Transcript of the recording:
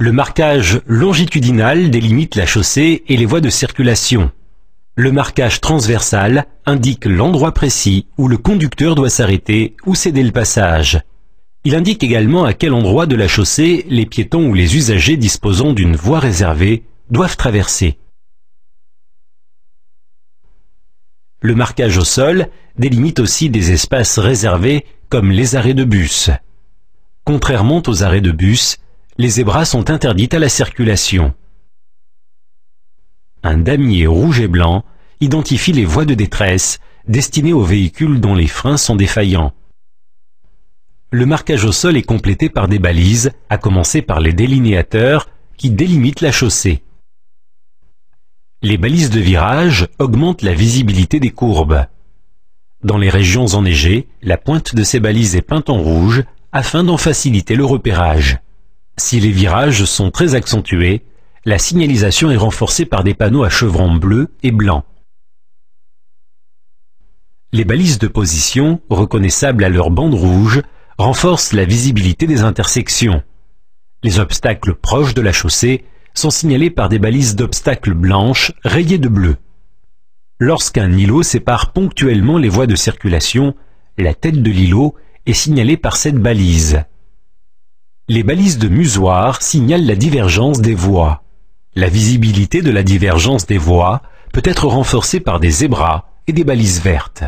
Le marquage longitudinal délimite la chaussée et les voies de circulation. Le marquage transversal indique l'endroit précis où le conducteur doit s'arrêter ou céder le passage. Il indique également à quel endroit de la chaussée les piétons ou les usagers disposant d'une voie réservée doivent traverser. Le marquage au sol délimite aussi des espaces réservés comme les arrêts de bus. Contrairement aux arrêts de bus, les zébras sont interdites à la circulation. Un damier rouge et blanc identifie les voies de détresse destinées aux véhicules dont les freins sont défaillants. Le marquage au sol est complété par des balises, à commencer par les délinéateurs qui délimitent la chaussée. Les balises de virage augmentent la visibilité des courbes. Dans les régions enneigées, la pointe de ces balises est peinte en rouge afin d'en faciliter le repérage. Si les virages sont très accentués, la signalisation est renforcée par des panneaux à chevrons bleus et blancs. Les balises de position, reconnaissables à leur bande rouge, renforcent la visibilité des intersections. Les obstacles proches de la chaussée sont signalés par des balises d'obstacles blanches rayées de bleu. Lorsqu'un îlot sépare ponctuellement les voies de circulation, la tête de l'îlot est signalée par cette balise. Les balises de musoir signalent la divergence des voies. La visibilité de la divergence des voies peut être renforcée par des zébras et des balises vertes.